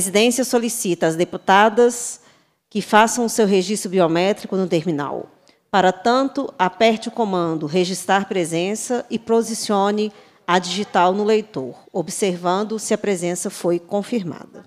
presidência solicita às deputadas que façam o seu registro biométrico no terminal. Para tanto, aperte o comando Registrar Presença e posicione a digital no leitor, observando se a presença foi confirmada.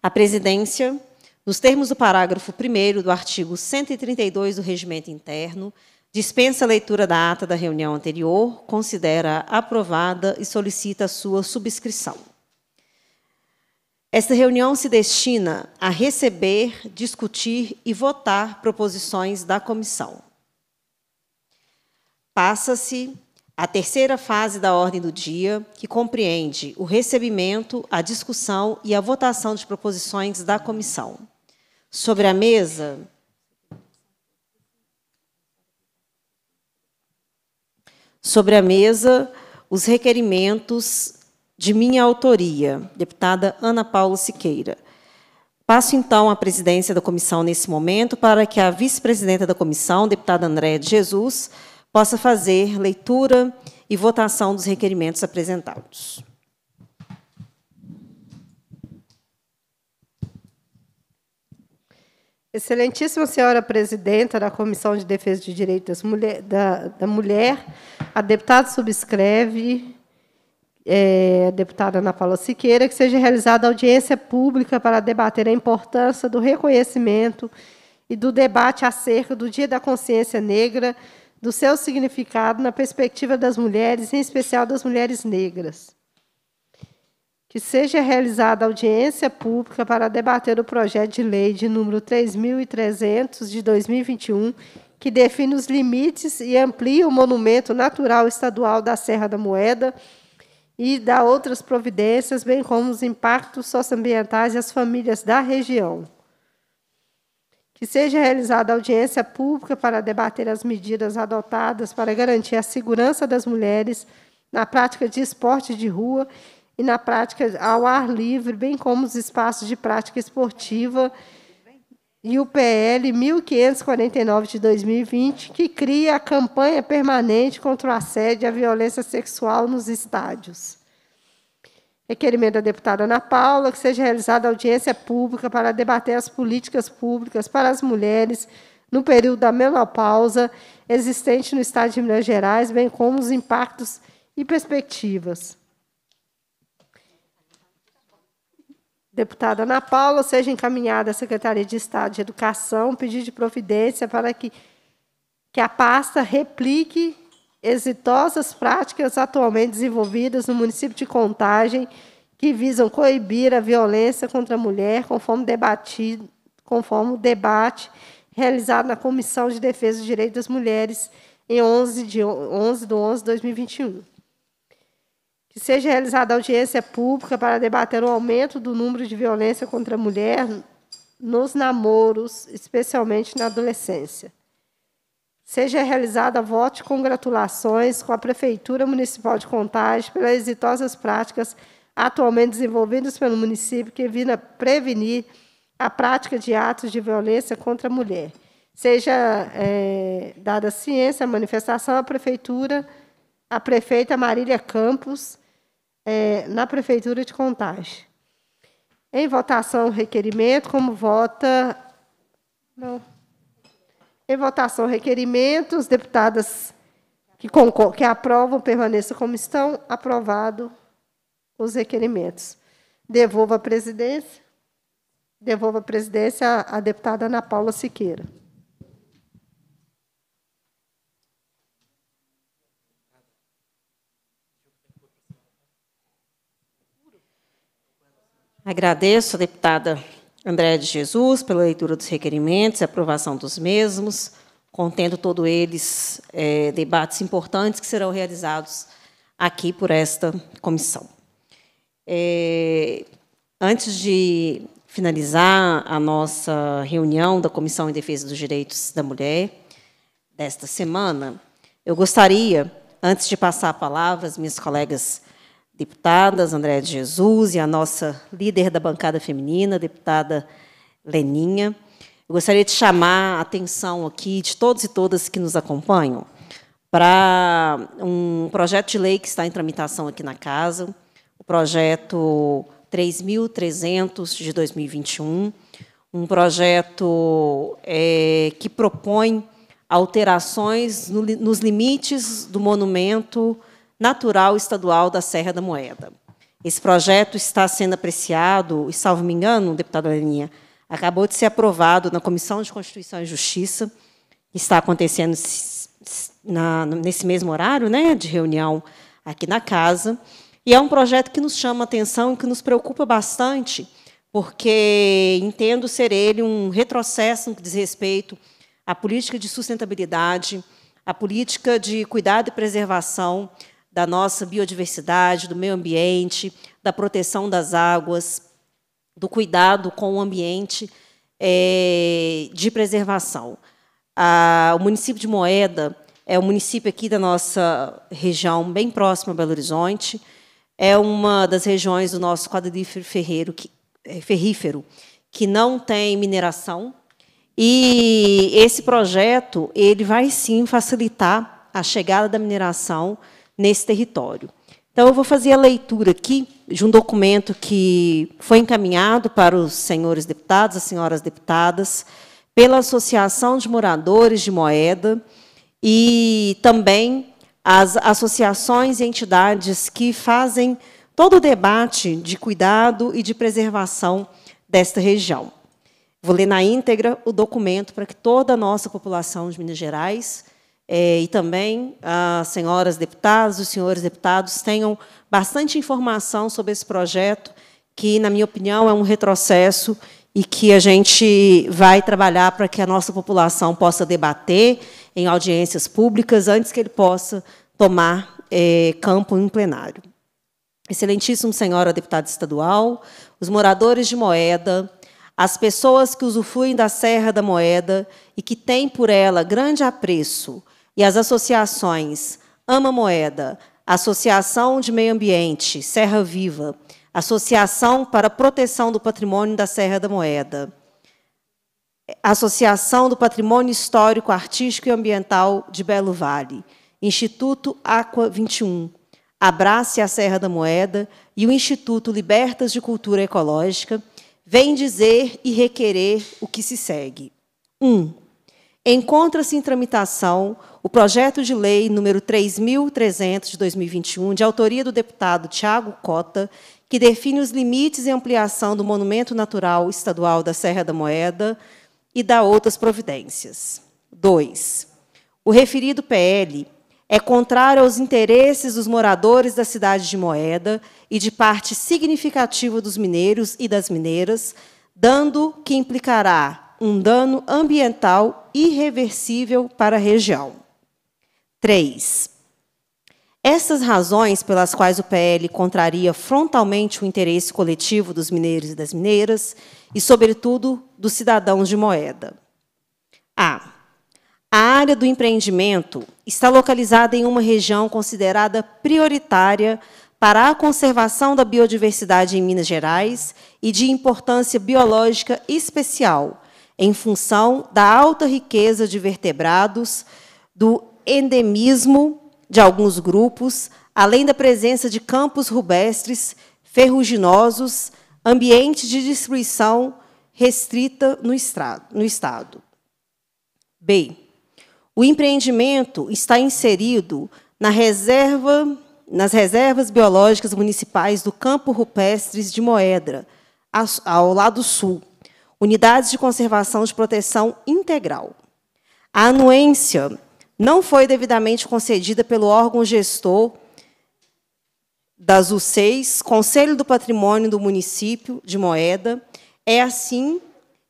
A presidência, nos termos do parágrafo 1 do artigo 132 do Regimento Interno, dispensa a leitura da ata da reunião anterior, considera aprovada e solicita a sua subscrição. Esta reunião se destina a receber, discutir e votar proposições da comissão. Passa-se a terceira fase da ordem do dia, que compreende o recebimento, a discussão e a votação de proposições da comissão. Sobre a mesa. Sobre a mesa, os requerimentos de minha autoria, deputada Ana Paula Siqueira. Passo então a presidência da comissão nesse momento para que a vice-presidenta da comissão, deputada Andréa de Jesus, possa fazer leitura e votação dos requerimentos apresentados. Excelentíssima senhora presidenta da Comissão de Defesa de Direitos Mulher, da, da, Mulher, a deputada subscreve, é, a deputada Ana Paula Siqueira, que seja realizada audiência pública para debater a importância do reconhecimento e do debate acerca do Dia da Consciência Negra, do seu significado na perspectiva das mulheres, em especial das mulheres negras. Que seja realizada audiência pública para debater o projeto de lei de número 3.300 de 2021, que define os limites e amplia o monumento natural estadual da Serra da Moeda e da outras providências, bem como os impactos socioambientais e as famílias da região que seja realizada audiência pública para debater as medidas adotadas para garantir a segurança das mulheres na prática de esporte de rua e na prática ao ar livre, bem como os espaços de prática esportiva e o PL 1549 de 2020, que cria a campanha permanente contra o assédio e a violência sexual nos estádios. Requerimento da deputada Ana Paula, que seja realizada audiência pública para debater as políticas públicas para as mulheres no período da menopausa existente no Estado de Minas Gerais, bem como os impactos e perspectivas. Deputada Ana Paula, seja encaminhada à Secretaria de Estado de Educação, pedir de providência para que, que a pasta replique exitosas práticas atualmente desenvolvidas no município de Contagem que visam coibir a violência contra a mulher, conforme, debatido, conforme o debate realizado na Comissão de Defesa dos Direitos das Mulheres em 11 de 11 de 11 de 2021. Que seja realizada audiência pública para debater o aumento do número de violência contra a mulher nos namoros, especialmente na adolescência seja realizada voto de congratulações com a Prefeitura Municipal de Contagem pelas exitosas práticas atualmente desenvolvidas pelo município que vina prevenir a prática de atos de violência contra a mulher. Seja é, dada ciência à manifestação, à Prefeitura, à prefeita Marília Campos, é, na Prefeitura de Contagem. Em votação, requerimento, como vota. Não. Em votação, requerimentos, deputadas que, que aprovam permaneçam como estão. Aprovado os requerimentos. Devolvo a presidência. Devolvo a presidência à, à deputada Ana Paula Siqueira. Agradeço, deputada André de Jesus, pela leitura dos requerimentos e aprovação dos mesmos, contendo todos eles é, debates importantes que serão realizados aqui por esta comissão. É, antes de finalizar a nossa reunião da Comissão em Defesa dos Direitos da Mulher desta semana, eu gostaria, antes de passar a palavra às minhas colegas deputadas Andréa de Jesus e a nossa líder da bancada feminina, deputada Leninha. Eu gostaria de chamar a atenção aqui de todos e todas que nos acompanham para um projeto de lei que está em tramitação aqui na casa, o projeto 3.300 de 2021, um projeto é, que propõe alterações no, nos limites do monumento Natural Estadual da Serra da Moeda. Esse projeto está sendo apreciado, e salvo me engano, deputada Leninha, acabou de ser aprovado na Comissão de Constituição e Justiça, está acontecendo na, nesse mesmo horário né, de reunião aqui na casa, e é um projeto que nos chama atenção e que nos preocupa bastante, porque entendo ser ele um retrocesso no que diz respeito à política de sustentabilidade, à política de cuidado e preservação da nossa biodiversidade, do meio ambiente, da proteção das águas, do cuidado com o ambiente é, de preservação. A, o município de Moeda é um município aqui da nossa região, bem próximo a Belo Horizonte, é uma das regiões do nosso quadrífero ferreiro, que, é, ferrífero que não tem mineração, e esse projeto ele vai sim facilitar a chegada da mineração nesse território. Então, eu vou fazer a leitura aqui de um documento que foi encaminhado para os senhores deputados, as senhoras deputadas, pela Associação de Moradores de Moeda e também as associações e entidades que fazem todo o debate de cuidado e de preservação desta região. Vou ler na íntegra o documento para que toda a nossa população de Minas Gerais é, e também as ah, senhoras deputadas, os senhores deputados tenham bastante informação sobre esse projeto, que, na minha opinião, é um retrocesso e que a gente vai trabalhar para que a nossa população possa debater em audiências públicas antes que ele possa tomar é, campo em plenário. Excelentíssimo senhora deputada estadual, os moradores de Moeda, as pessoas que usufruem da Serra da Moeda e que têm por ela grande apreço, e as associações Ama Moeda, Associação de Meio Ambiente, Serra Viva, Associação para a Proteção do Patrimônio da Serra da Moeda, Associação do Patrimônio Histórico, Artístico e Ambiental de Belo Vale, Instituto Aqua 21, Abrace a Serra da Moeda e o Instituto Libertas de Cultura Ecológica, vem dizer e requerer o que se segue. 1. Um, encontra-se em tramitação o projeto de lei número 3.300 de 2021, de autoria do deputado Tiago Cota, que define os limites e ampliação do Monumento Natural Estadual da Serra da Moeda e dá outras providências. 2. O referido PL é contrário aos interesses dos moradores da cidade de Moeda e de parte significativa dos mineiros e das mineiras, dando que implicará um dano ambiental irreversível para a região. 3. Essas razões pelas quais o PL contraria frontalmente o interesse coletivo dos mineiros e das mineiras, e, sobretudo, dos cidadãos de moeda. A. A área do empreendimento está localizada em uma região considerada prioritária para a conservação da biodiversidade em Minas Gerais e de importância biológica especial, em função da alta riqueza de vertebrados, do endemismo de alguns grupos, além da presença de campos rupestres ferruginosos, ambiente de destruição restrita no, no Estado. B. O empreendimento está inserido na reserva, nas reservas biológicas municipais do Campo Rupestres de Moedra, ao lado sul, unidades de conservação de proteção integral. A anuência não foi devidamente concedida pelo órgão gestor das UCEIs, Conselho do Patrimônio do Município de Moeda, é assim,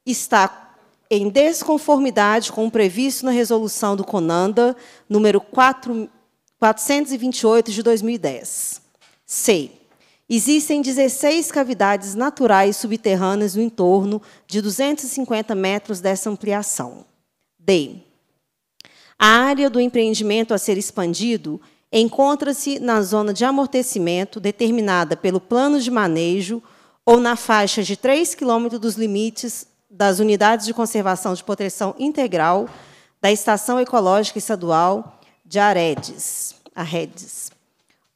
está em desconformidade com o previsto na resolução do CONANDA, número 4, 428 de 2010. Sei. Existem 16 cavidades naturais subterrâneas no entorno de 250 metros dessa ampliação. D. A área do empreendimento a ser expandido encontra-se na zona de amortecimento determinada pelo plano de manejo ou na faixa de 3 km dos limites das unidades de conservação de proteção integral da Estação Ecológica Estadual de Aredes. Arredes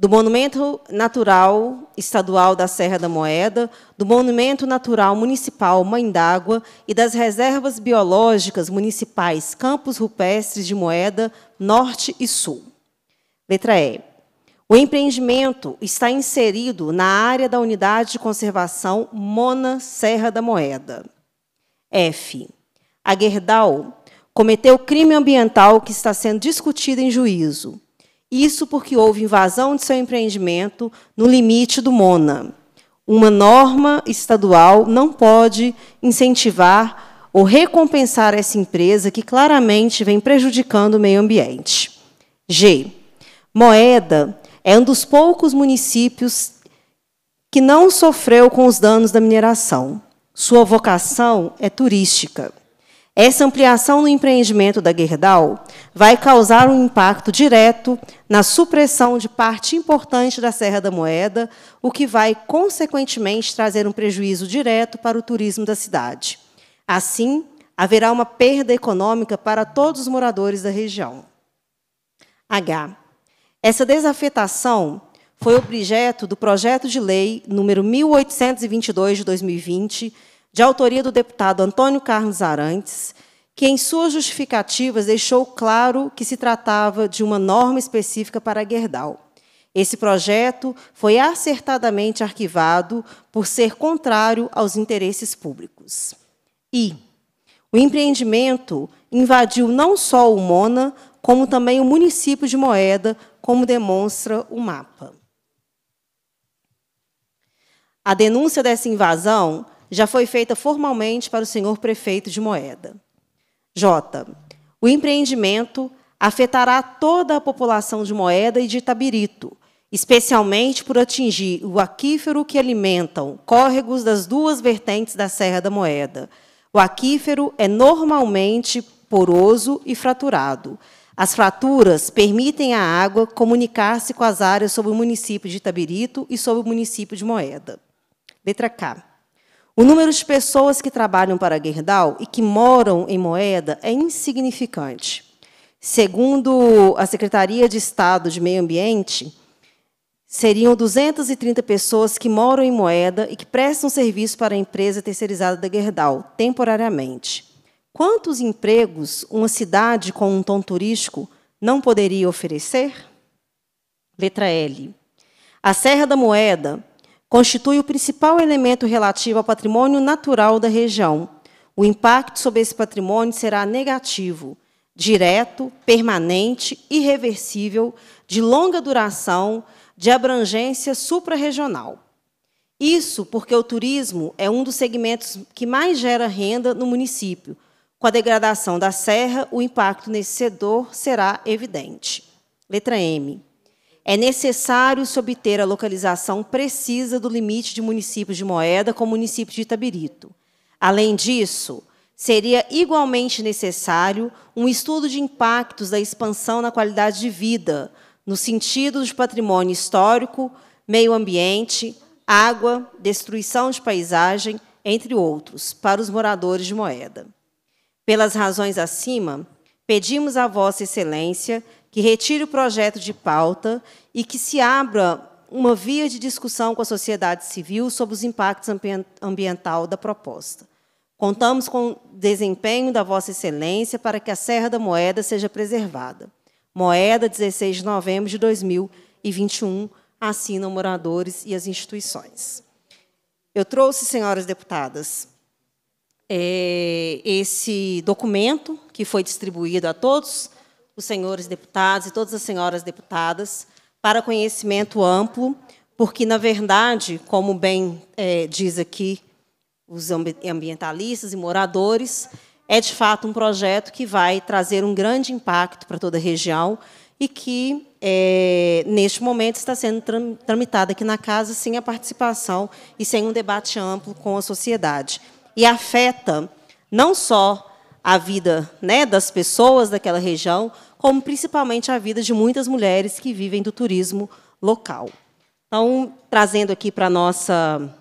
do Monumento Natural Estadual da Serra da Moeda, do Monumento Natural Municipal Mãe d'Água e das Reservas Biológicas Municipais Campos Rupestres de Moeda Norte e Sul. Letra E. O empreendimento está inserido na área da Unidade de Conservação Mona Serra da Moeda. F. A Gerdau cometeu crime ambiental que está sendo discutido em juízo isso porque houve invasão de seu empreendimento no limite do MONA. Uma norma estadual não pode incentivar ou recompensar essa empresa que claramente vem prejudicando o meio ambiente. G. Moeda é um dos poucos municípios que não sofreu com os danos da mineração. Sua vocação é turística. Essa ampliação no empreendimento da Gerdau vai causar um impacto direto na supressão de parte importante da Serra da Moeda, o que vai, consequentemente, trazer um prejuízo direto para o turismo da cidade. Assim, haverá uma perda econômica para todos os moradores da região. H. Essa desafetação foi objeto do projeto de lei número 1822 de 2020 de autoria do deputado Antônio Carlos Arantes, que em suas justificativas deixou claro que se tratava de uma norma específica para Gerdau. Esse projeto foi acertadamente arquivado por ser contrário aos interesses públicos. E o empreendimento invadiu não só o Mona, como também o município de Moeda, como demonstra o mapa. A denúncia dessa invasão já foi feita formalmente para o senhor prefeito de Moeda. J. O empreendimento afetará toda a população de Moeda e de Itabirito, especialmente por atingir o aquífero que alimentam córregos das duas vertentes da Serra da Moeda. O aquífero é normalmente poroso e fraturado. As fraturas permitem à água comunicar-se com as áreas sobre o município de Itabirito e sobre o município de Moeda. Letra K. O número de pessoas que trabalham para Gerdau e que moram em Moeda é insignificante. Segundo a Secretaria de Estado de Meio Ambiente, seriam 230 pessoas que moram em Moeda e que prestam serviço para a empresa terceirizada da Gerdau, temporariamente. Quantos empregos uma cidade com um tom turístico não poderia oferecer? Letra L. A Serra da Moeda constitui o principal elemento relativo ao patrimônio natural da região. O impacto sobre esse patrimônio será negativo, direto, permanente, irreversível, de longa duração, de abrangência supra-regional. Isso porque o turismo é um dos segmentos que mais gera renda no município. Com a degradação da serra, o impacto nesse setor será evidente. Letra M. É necessário se obter a localização precisa do limite de municípios de moeda com o município de Itabirito. Além disso, seria igualmente necessário um estudo de impactos da expansão na qualidade de vida, no sentido de patrimônio histórico, meio ambiente, água, destruição de paisagem, entre outros, para os moradores de Moeda. Pelas razões acima, pedimos a Vossa Excelência que retire o projeto de pauta e que se abra uma via de discussão com a sociedade civil sobre os impactos ambiental da proposta. Contamos com o desempenho da Vossa Excelência para que a Serra da Moeda seja preservada. Moeda, 16 de novembro de 2021, assinam moradores e as instituições. Eu trouxe, senhoras deputadas, eh, esse documento que foi distribuído a todos os senhores deputados e todas as senhoras deputadas para conhecimento amplo, porque, na verdade, como bem é, diz aqui os ambientalistas e moradores, é de fato um projeto que vai trazer um grande impacto para toda a região e que, é, neste momento, está sendo tramitada aqui na Casa sem a participação e sem um debate amplo com a sociedade. E afeta não só a vida né, das pessoas daquela região, como principalmente a vida de muitas mulheres que vivem do turismo local. Então, trazendo aqui para a nossa,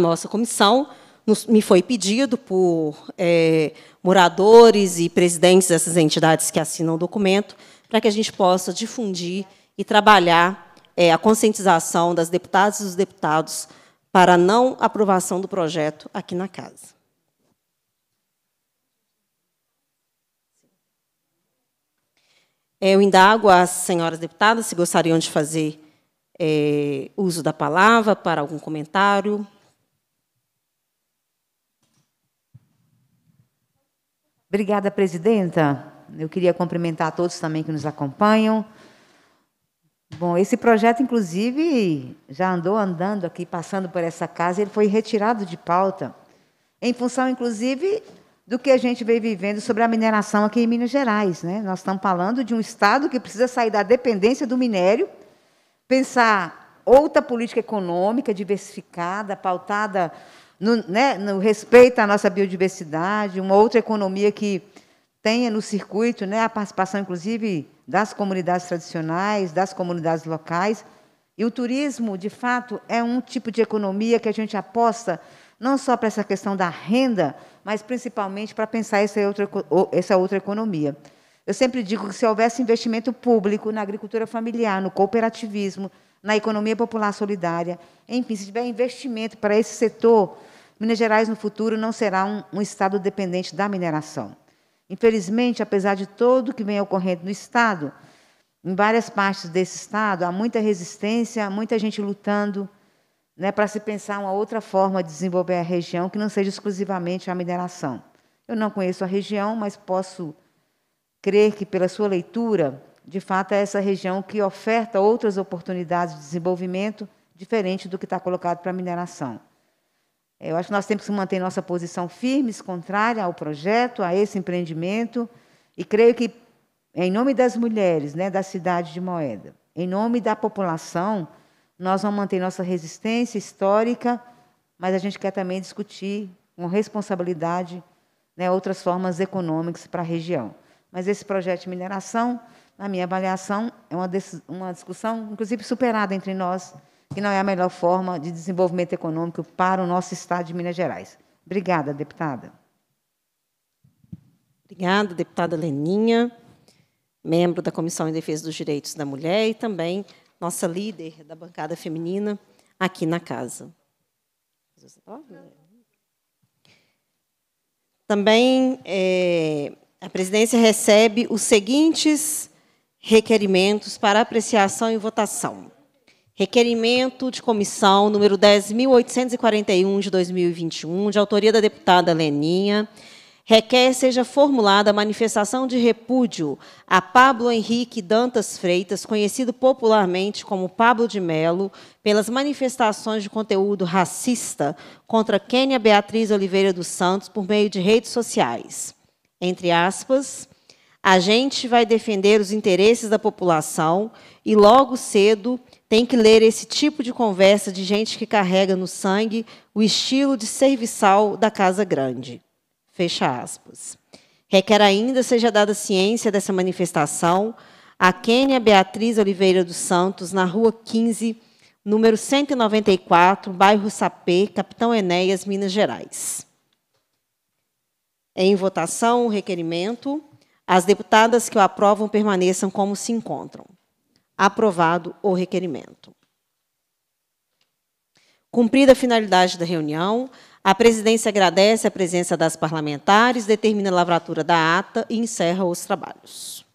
nossa comissão, nos, me foi pedido por é, moradores e presidentes dessas entidades que assinam o documento, para que a gente possa difundir e trabalhar é, a conscientização das deputadas e dos deputados para a não aprovação do projeto aqui na casa. Eu indago às senhoras deputadas se gostariam de fazer é, uso da palavra para algum comentário. Obrigada, presidenta. Eu queria cumprimentar todos também que nos acompanham. Bom, esse projeto, inclusive, já andou andando aqui, passando por essa casa, ele foi retirado de pauta, em função, inclusive, do que a gente vem vivendo sobre a mineração aqui em Minas Gerais. Né? Nós estamos falando de um Estado que precisa sair da dependência do minério, pensar outra política econômica diversificada, pautada no, né, no respeito à nossa biodiversidade, uma outra economia que tenha no circuito né, a participação, inclusive, das comunidades tradicionais, das comunidades locais. E o turismo, de fato, é um tipo de economia que a gente aposta não só para essa questão da renda, mas principalmente para pensar essa outra, essa outra economia. Eu sempre digo que se houvesse investimento público na agricultura familiar, no cooperativismo, na economia popular solidária, enfim, se tiver investimento para esse setor, Minas Gerais no futuro não será um, um estado dependente da mineração. Infelizmente, apesar de tudo que vem ocorrendo no estado, em várias partes desse estado há muita resistência, muita gente lutando, né, para se pensar uma outra forma de desenvolver a região que não seja exclusivamente a mineração. Eu não conheço a região, mas posso crer que, pela sua leitura, de fato é essa região que oferta outras oportunidades de desenvolvimento diferente do que está colocado para a mineração. Eu acho que nós temos que manter nossa posição firme, contrária ao projeto, a esse empreendimento, e creio que, em nome das mulheres né, da cidade de Moeda, em nome da população, nós vamos manter nossa resistência histórica, mas a gente quer também discutir com responsabilidade né, outras formas econômicas para a região. Mas esse projeto de mineração, na minha avaliação, é uma, uma discussão, inclusive, superada entre nós, que não é a melhor forma de desenvolvimento econômico para o nosso Estado de Minas Gerais. Obrigada, deputada. Obrigada, deputada Leninha, membro da Comissão em Defesa dos Direitos da Mulher e também nossa líder da bancada feminina, aqui na casa. Também é, a presidência recebe os seguintes requerimentos para apreciação e votação. Requerimento de comissão número 10.841 de 2021, de autoria da deputada Leninha, requer seja formulada a manifestação de repúdio a Pablo Henrique Dantas Freitas, conhecido popularmente como Pablo de Melo, pelas manifestações de conteúdo racista contra Kênia Beatriz Oliveira dos Santos por meio de redes sociais. Entre aspas, a gente vai defender os interesses da população e logo cedo tem que ler esse tipo de conversa de gente que carrega no sangue o estilo de serviçal da Casa Grande. Fecha aspas. Requer ainda seja dada ciência dessa manifestação a Kênia Beatriz Oliveira dos Santos, na rua 15, número 194, bairro Sapê, Capitão Enéas, Minas Gerais. Em votação, o requerimento. As deputadas que o aprovam permaneçam como se encontram. Aprovado o requerimento. Cumprida a finalidade da reunião, a presidência agradece a presença das parlamentares, determina a lavratura da ata e encerra os trabalhos.